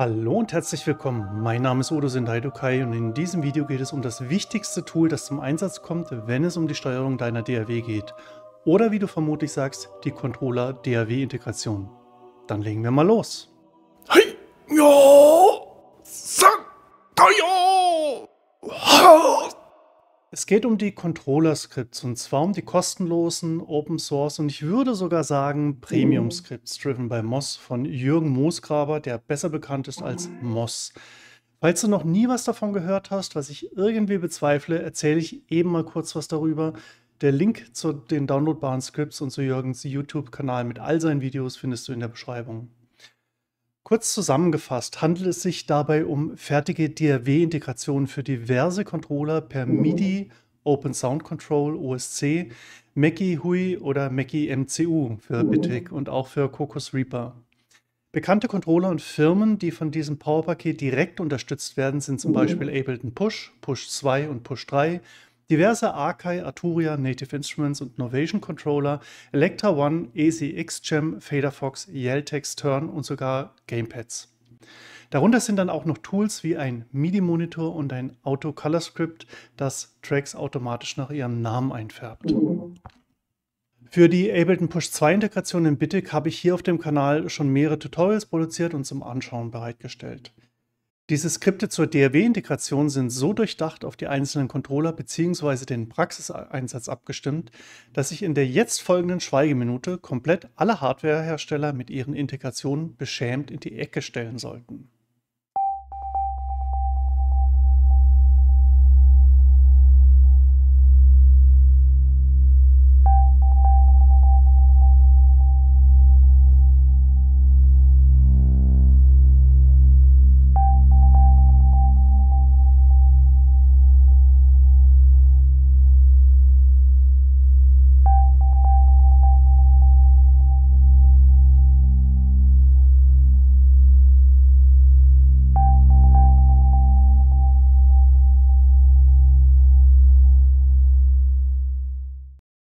Hallo und herzlich willkommen. Mein Name ist Odo Sendai Dukai und in diesem Video geht es um das wichtigste Tool, das zum Einsatz kommt, wenn es um die Steuerung deiner DAW geht. Oder wie du vermutlich sagst, die Controller DAW Integration. Dann legen wir mal los. Hey! Ja! Zack! Es geht um die Controller-Skripts und zwar um die kostenlosen Open Source und ich würde sogar sagen Premium-Skripts, driven by Moss von Jürgen Moosgraber, der besser bekannt ist als Moss. Falls du noch nie was davon gehört hast, was ich irgendwie bezweifle, erzähle ich eben mal kurz was darüber. Der Link zu den downloadbaren Skripts und zu Jürgens YouTube-Kanal mit all seinen Videos findest du in der Beschreibung. Kurz zusammengefasst handelt es sich dabei um fertige drw integrationen für diverse Controller per oh. MIDI, Open Sound Control, OSC, Mackie Hui oder Mackie MCU für oh. Bitwig und auch für Cocos Reaper. Bekannte Controller und Firmen, die von diesem Powerpaket direkt unterstützt werden, sind zum oh. Beispiel Ableton Push, Push 2 und Push 3, diverse Arkai, Arturia, Native Instruments und Novation Controller, Electra One, ECX Gem, Faderfox, Yeltex Turn und sogar Gamepads. Darunter sind dann auch noch Tools wie ein MIDI-Monitor und ein Auto-Color-Script, das Tracks automatisch nach ihrem Namen einfärbt. Für die Ableton Push 2 Integration in Bitic habe ich hier auf dem Kanal schon mehrere Tutorials produziert und zum Anschauen bereitgestellt. Diese Skripte zur DRW-Integration sind so durchdacht auf die einzelnen Controller bzw. den Praxiseinsatz abgestimmt, dass ich in der jetzt folgenden Schweigeminute komplett alle Hardwarehersteller mit ihren Integrationen beschämt in die Ecke stellen sollten.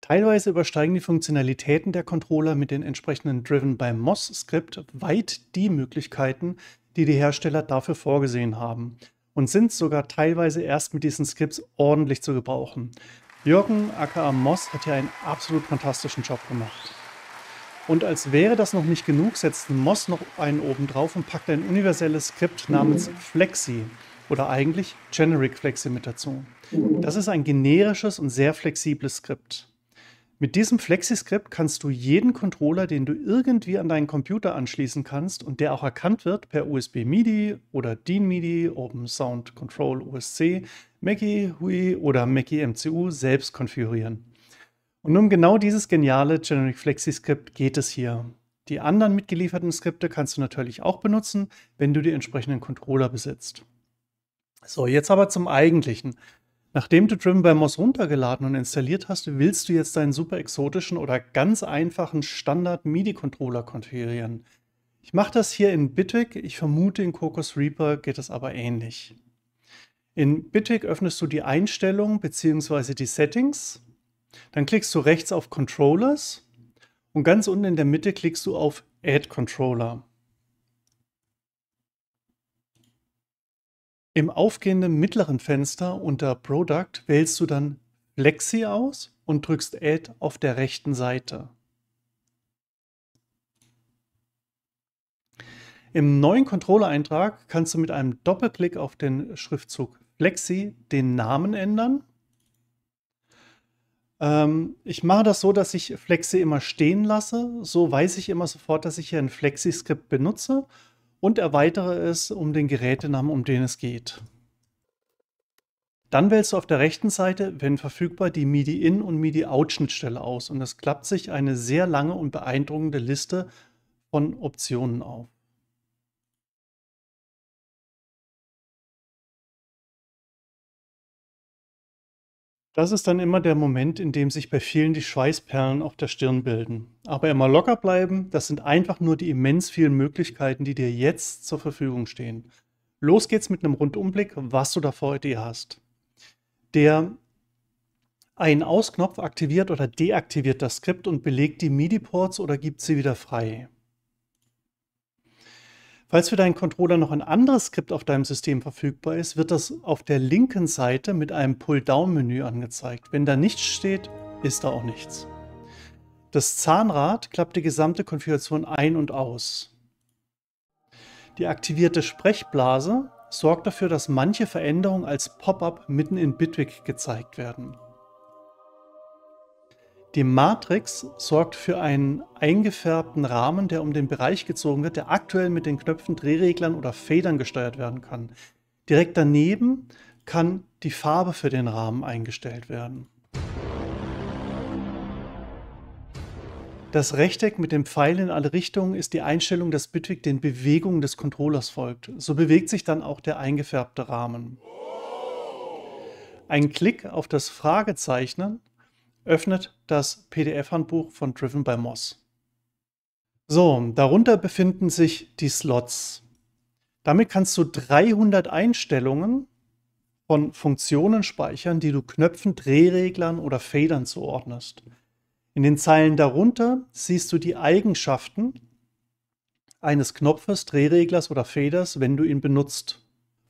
Teilweise übersteigen die Funktionalitäten der Controller mit den entsprechenden Driven by MOS-Skript weit die Möglichkeiten, die die Hersteller dafür vorgesehen haben und sind sogar teilweise erst mit diesen Skripts ordentlich zu gebrauchen. Jürgen aka MOS hat hier einen absolut fantastischen Job gemacht. Und als wäre das noch nicht genug, setzt MOS noch einen oben drauf und packt ein universelles Skript namens Flexi oder eigentlich Generic Flexi mit dazu. Das ist ein generisches und sehr flexibles Skript. Mit diesem FlexiScript kannst du jeden Controller, den du irgendwie an deinen Computer anschließen kannst und der auch erkannt wird per USB MIDI oder DIN MIDI, Open Sound Control USC, Mackie Hui oder Mackie MCU selbst konfigurieren. Und um genau dieses geniale Generic FlexiScript geht es hier. Die anderen mitgelieferten Skripte kannst du natürlich auch benutzen, wenn du die entsprechenden Controller besitzt. So, jetzt aber zum Eigentlichen. Nachdem du Driven by Moss runtergeladen und installiert hast, willst du jetzt deinen super exotischen oder ganz einfachen Standard MIDI-Controller konfigurieren. Ich mache das hier in Bitwig, ich vermute in Cocos Reaper geht es aber ähnlich. In Bitwig öffnest du die Einstellungen bzw. die Settings, dann klickst du rechts auf Controllers und ganz unten in der Mitte klickst du auf Add Controller. Im aufgehenden mittleren Fenster unter Product wählst du dann Flexi aus und drückst Add auf der rechten Seite. Im neuen Controller-Eintrag kannst du mit einem Doppelklick auf den Schriftzug Flexi den Namen ändern. Ähm, ich mache das so, dass ich Flexi immer stehen lasse. So weiß ich immer sofort, dass ich hier ein Flexi-Skript benutze und erweitere es um den Gerätenamen, um den es geht. Dann wählst du auf der rechten Seite, wenn verfügbar, die MIDI-In- und MIDI-Out-Schnittstelle aus und es klappt sich eine sehr lange und beeindruckende Liste von Optionen auf. Das ist dann immer der Moment, in dem sich bei vielen die Schweißperlen auf der Stirn bilden. Aber immer locker bleiben, das sind einfach nur die immens vielen Möglichkeiten, die dir jetzt zur Verfügung stehen. Los geht's mit einem Rundumblick, was du da vor dir hast. Der Ein-Aus-Knopf aktiviert oder deaktiviert das Skript und belegt die MIDI-Ports oder gibt sie wieder frei. Falls für deinen Controller noch ein anderes Skript auf deinem System verfügbar ist, wird das auf der linken Seite mit einem Pull-Down-Menü angezeigt. Wenn da nichts steht, ist da auch nichts. Das Zahnrad klappt die gesamte Konfiguration ein und aus. Die aktivierte Sprechblase sorgt dafür, dass manche Veränderungen als Pop-up mitten in Bitwig gezeigt werden. Die Matrix sorgt für einen eingefärbten Rahmen, der um den Bereich gezogen wird, der aktuell mit den Knöpfen, Drehreglern oder Federn gesteuert werden kann. Direkt daneben kann die Farbe für den Rahmen eingestellt werden. Das Rechteck mit dem Pfeil in alle Richtungen ist die Einstellung, dass Bitwig den Bewegungen des Controllers folgt. So bewegt sich dann auch der eingefärbte Rahmen. Ein Klick auf das Fragezeichen öffnet das PDF-Handbuch von Driven by Moss. So, darunter befinden sich die Slots. Damit kannst du 300 Einstellungen von Funktionen speichern, die du Knöpfen, Drehreglern oder Federn zuordnest. In den Zeilen darunter siehst du die Eigenschaften eines Knopfes, Drehreglers oder Feders, wenn du ihn benutzt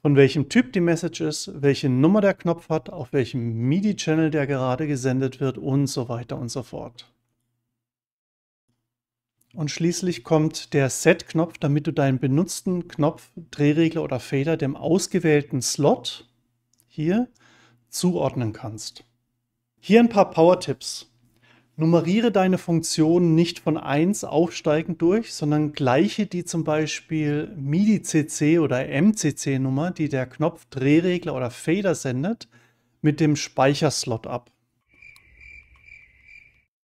von welchem Typ die Message ist, welche Nummer der Knopf hat, auf welchem MIDI-Channel der gerade gesendet wird und so weiter und so fort. Und schließlich kommt der Set-Knopf, damit du deinen benutzten Knopf, Drehregler oder Fader dem ausgewählten Slot hier zuordnen kannst. Hier ein paar Power-Tipps. Nummeriere deine Funktionen nicht von 1 aufsteigend durch, sondern gleiche die zum Beispiel MIDI-CC oder MCC-Nummer, die der Knopf Drehregler oder Fader sendet, mit dem Speicherslot ab.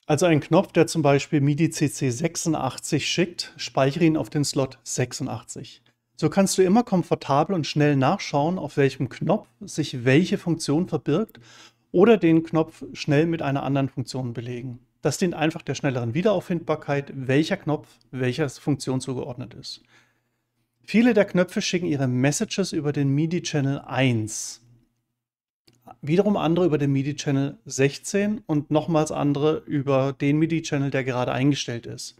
Also ein Knopf, der zum Beispiel MIDI-CC 86 schickt, speichere ihn auf den Slot 86. So kannst du immer komfortabel und schnell nachschauen, auf welchem Knopf sich welche Funktion verbirgt oder den Knopf schnell mit einer anderen Funktion belegen. Das dient einfach der schnelleren Wiederauffindbarkeit, welcher Knopf welcher Funktion zugeordnet ist. Viele der Knöpfe schicken ihre Messages über den MIDI-Channel 1. Wiederum andere über den MIDI-Channel 16 und nochmals andere über den MIDI-Channel, der gerade eingestellt ist.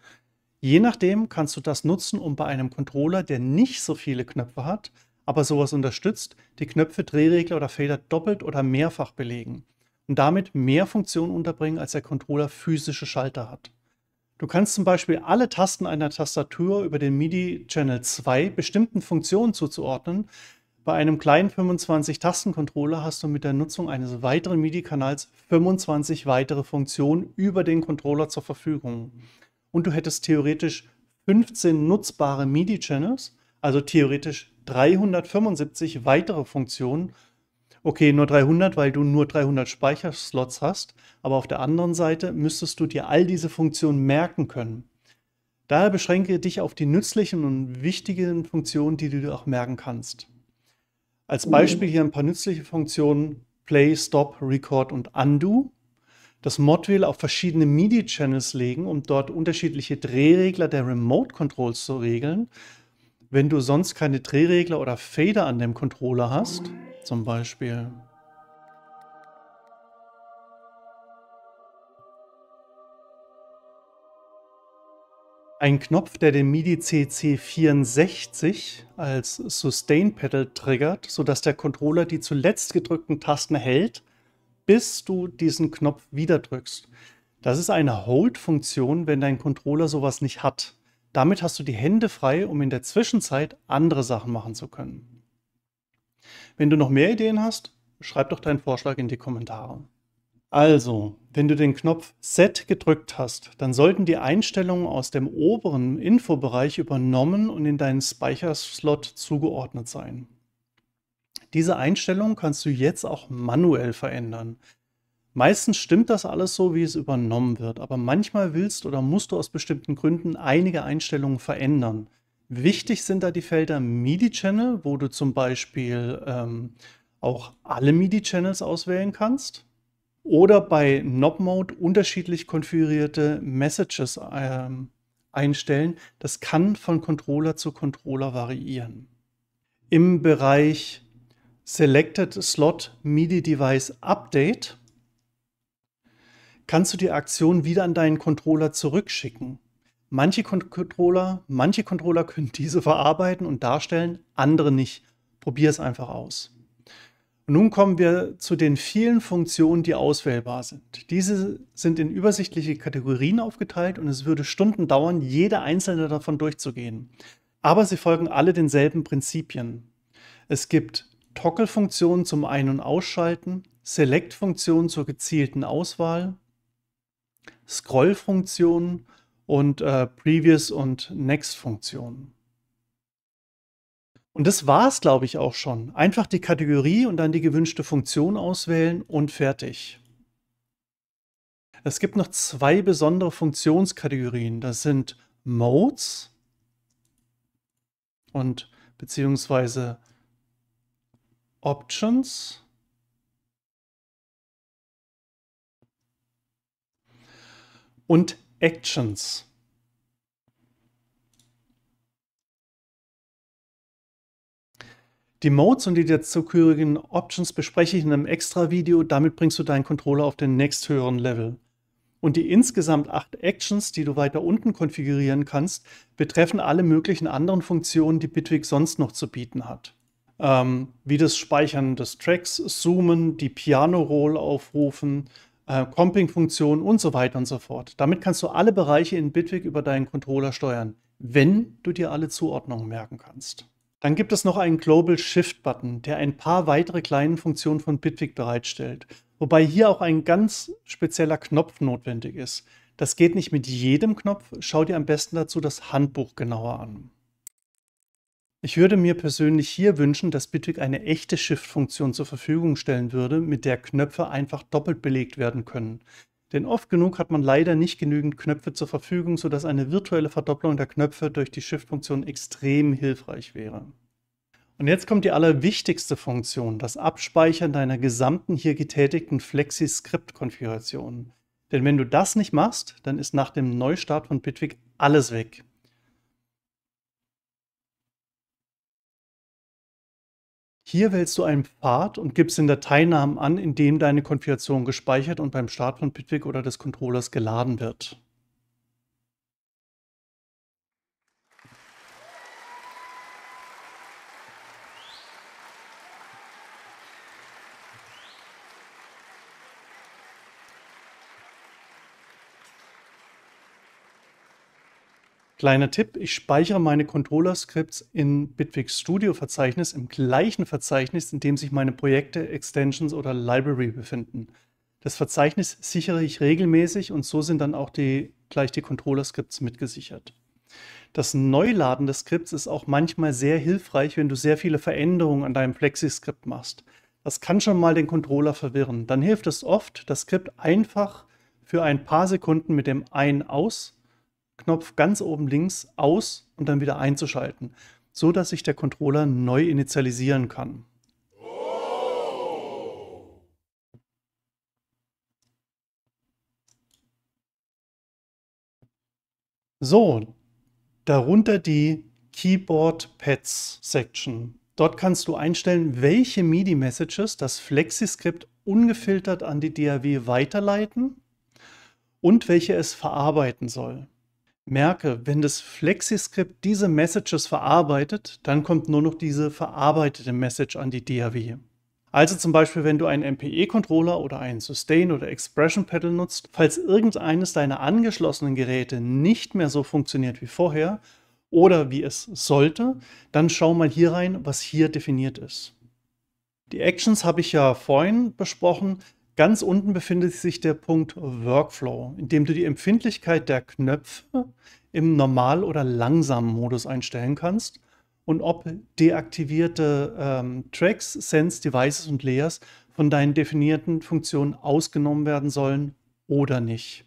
Je nachdem kannst du das nutzen, um bei einem Controller, der nicht so viele Knöpfe hat, aber sowas unterstützt, die Knöpfe, Drehregler oder Fader doppelt oder mehrfach belegen und damit mehr Funktionen unterbringen, als der Controller physische Schalter hat. Du kannst zum Beispiel alle Tasten einer Tastatur über den MIDI-Channel 2 bestimmten Funktionen zuzuordnen. Bei einem kleinen 25-Tasten-Controller hast du mit der Nutzung eines weiteren MIDI-Kanals 25 weitere Funktionen über den Controller zur Verfügung. Und du hättest theoretisch 15 nutzbare MIDI-Channels, also theoretisch 375 weitere Funktionen. Okay, nur 300, weil du nur 300 Speicherslots hast, aber auf der anderen Seite müsstest du dir all diese Funktionen merken können. Daher beschränke dich auf die nützlichen und wichtigen Funktionen, die du dir auch merken kannst. Als Beispiel hier ein paar nützliche Funktionen Play, Stop, Record und Undo. Das Modwheel auf verschiedene MIDI-Channels legen, um dort unterschiedliche Drehregler der Remote-Controls zu regeln. Wenn du sonst keine Drehregler oder Fader an dem Controller hast, zum Beispiel, Ein Knopf, der den MIDI CC64 als Sustain Pedal triggert, sodass der Controller die zuletzt gedrückten Tasten hält, bis du diesen Knopf wieder drückst. Das ist eine Hold-Funktion, wenn dein Controller sowas nicht hat. Damit hast du die Hände frei, um in der Zwischenzeit andere Sachen machen zu können. Wenn du noch mehr Ideen hast, schreib doch deinen Vorschlag in die Kommentare. Also, wenn du den Knopf Set gedrückt hast, dann sollten die Einstellungen aus dem oberen Infobereich übernommen und in deinen Speicherslot zugeordnet sein. Diese Einstellung kannst du jetzt auch manuell verändern. Meistens stimmt das alles so, wie es übernommen wird, aber manchmal willst oder musst du aus bestimmten Gründen einige Einstellungen verändern. Wichtig sind da die Felder MIDI-Channel, wo du zum Beispiel ähm, auch alle MIDI-Channels auswählen kannst oder bei Knob Mode unterschiedlich konfigurierte Messages ähm, einstellen. Das kann von Controller zu Controller variieren. Im Bereich Selected Slot MIDI Device Update kannst du die Aktion wieder an deinen Controller zurückschicken. Manche Controller, manche Controller können diese verarbeiten und darstellen, andere nicht. Probier es einfach aus. Und nun kommen wir zu den vielen Funktionen, die auswählbar sind. Diese sind in übersichtliche Kategorien aufgeteilt und es würde Stunden dauern, jede einzelne davon durchzugehen. Aber sie folgen alle denselben Prinzipien. Es gibt Toggle-Funktionen zum Ein- und Ausschalten, Select-Funktionen zur gezielten Auswahl, Scroll-Funktionen und äh, Previous- und Next-Funktionen. Und das war es, glaube ich, auch schon. Einfach die Kategorie und dann die gewünschte Funktion auswählen und fertig. Es gibt noch zwei besondere Funktionskategorien. Das sind Modes und beziehungsweise Options und Actions. Die Modes und die dazugehörigen Options bespreche ich in einem extra Video. Damit bringst du deinen Controller auf den nächsthöheren Level. Und die insgesamt acht Actions, die du weiter unten konfigurieren kannst, betreffen alle möglichen anderen Funktionen, die Bitwig sonst noch zu bieten hat. Ähm, wie das Speichern des Tracks, Zoomen, die Piano-Roll aufrufen, äh, comping funktion und so weiter und so fort. Damit kannst du alle Bereiche in Bitwig über deinen Controller steuern, wenn du dir alle Zuordnungen merken kannst. Dann gibt es noch einen Global Shift Button, der ein paar weitere kleinen Funktionen von Bitwig bereitstellt, wobei hier auch ein ganz spezieller Knopf notwendig ist. Das geht nicht mit jedem Knopf, schau dir am besten dazu das Handbuch genauer an. Ich würde mir persönlich hier wünschen, dass Bitwig eine echte Shift-Funktion zur Verfügung stellen würde, mit der Knöpfe einfach doppelt belegt werden können. Denn oft genug hat man leider nicht genügend Knöpfe zur Verfügung, sodass eine virtuelle Verdopplung der Knöpfe durch die Shift-Funktion extrem hilfreich wäre. Und jetzt kommt die allerwichtigste Funktion, das Abspeichern deiner gesamten hier getätigten Flexi-Skript-Konfiguration. Denn wenn du das nicht machst, dann ist nach dem Neustart von Bitwig alles weg. Hier wählst du einen Pfad und gibst den Dateinamen an, in dem deine Konfiguration gespeichert und beim Start von Bitwig oder des Controllers geladen wird. Kleiner Tipp, ich speichere meine controller skripts in Bitwig Studio-Verzeichnis, im gleichen Verzeichnis, in dem sich meine Projekte, Extensions oder Library befinden. Das Verzeichnis sichere ich regelmäßig und so sind dann auch die, gleich die controller skripts mitgesichert. Das Neuladen des Skripts ist auch manchmal sehr hilfreich, wenn du sehr viele Veränderungen an deinem flexi skript machst. Das kann schon mal den Controller verwirren. Dann hilft es oft, das Skript einfach für ein paar Sekunden mit dem Ein-Aus Knopf ganz oben links aus und dann wieder einzuschalten, so dass sich der Controller neu initialisieren kann. So, darunter die Keyboard Pads Section. Dort kannst du einstellen, welche MIDI-Messages das FlexiScript ungefiltert an die DAW weiterleiten und welche es verarbeiten soll. Merke, wenn das FlexiScript diese Messages verarbeitet, dann kommt nur noch diese verarbeitete Message an die DAW. Also zum Beispiel, wenn du einen MPE-Controller oder einen Sustain- oder Expression-Pedal nutzt, falls irgendeines deiner angeschlossenen Geräte nicht mehr so funktioniert wie vorher oder wie es sollte, dann schau mal hier rein, was hier definiert ist. Die Actions habe ich ja vorhin besprochen. Ganz unten befindet sich der Punkt Workflow, in dem du die Empfindlichkeit der Knöpfe im Normal- oder langsamen Modus einstellen kannst und ob deaktivierte ähm, Tracks, Sends, Devices und Layers von deinen definierten Funktionen ausgenommen werden sollen oder nicht.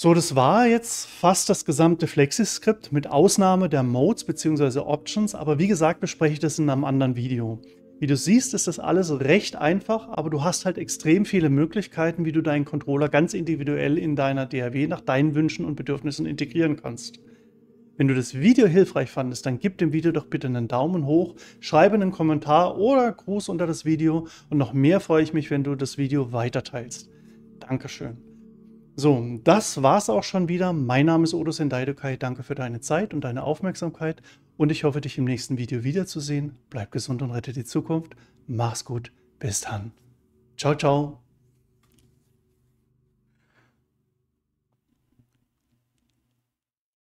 So, das war jetzt fast das gesamte Flexi-Skript mit Ausnahme der Modes bzw. Options, aber wie gesagt bespreche ich das in einem anderen Video. Wie du siehst, ist das alles recht einfach, aber du hast halt extrem viele Möglichkeiten, wie du deinen Controller ganz individuell in deiner DAW nach deinen Wünschen und Bedürfnissen integrieren kannst. Wenn du das Video hilfreich fandest, dann gib dem Video doch bitte einen Daumen hoch, schreibe einen Kommentar oder Gruß unter das Video und noch mehr freue ich mich, wenn du das Video weiterteilst. Dankeschön. So, das war's auch schon wieder. Mein Name ist Odo Sendaidokai. Danke für deine Zeit und deine Aufmerksamkeit und ich hoffe, dich im nächsten Video wiederzusehen. Bleib gesund und rette die Zukunft. Mach's gut. Bis dann. Ciao, ciao.